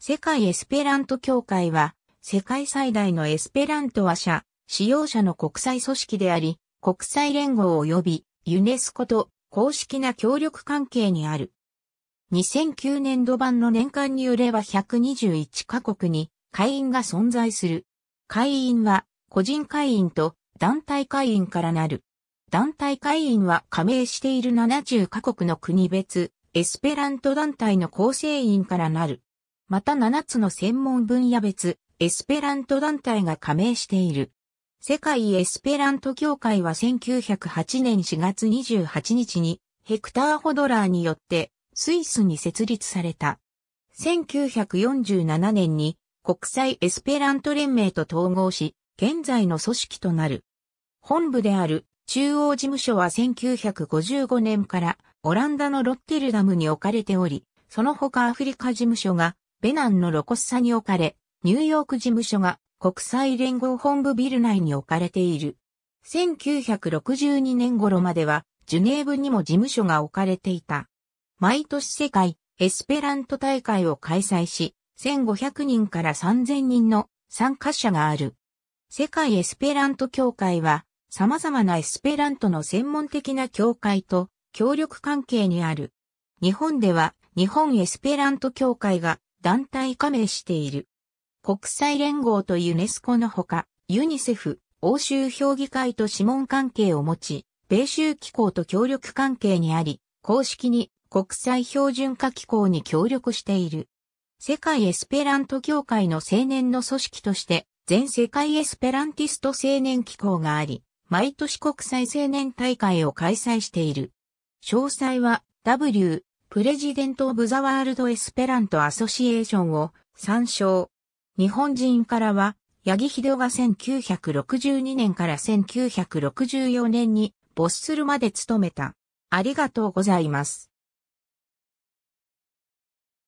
世界エスペラント協会は、世界最大のエスペラント話者、使用者の国際組織であり、国際連合及びユネスコと公式な協力関係にある。2009年度版の年間によれば121カ国に会員が存在する。会員は個人会員と団体会員からなる。団体会員は加盟している70カ国の国別、エスペラント団体の構成員からなる。また7つの専門分野別、エスペラント団体が加盟している。世界エスペラント協会は1908年4月28日にヘクター・ホドラーによってスイスに設立された。1947年に国際エスペラント連盟と統合し、現在の組織となる。本部である中央事務所は1955年からオランダのロッテルダムに置かれており、その他アフリカ事務所がベナンのロコッサに置かれ、ニューヨーク事務所が国際連合本部ビル内に置かれている。1962年頃までは、ジュネーブにも事務所が置かれていた。毎年世界エスペラント大会を開催し、1500人から3000人の参加者がある。世界エスペラント協会は、様々なエスペラントの専門的な協会と協力関係にある。日本では、日本エスペラント協会が団体加盟している。国際連合とユネスコのほか、ユニセフ、欧州評議会と諮問関係を持ち、米州機構と協力関係にあり、公式に国際標準化機構に協力している。世界エスペラント協会の青年の組織として、全世界エスペランティスト青年機構があり、毎年国際青年大会を開催している。詳細は w プレジデント・オブ・ザ・ワールド・エスペラント・アソシエーションを参照。日本人からは、八木秀夫が1962年から1964年に没するまで務めた。ありがとうございます。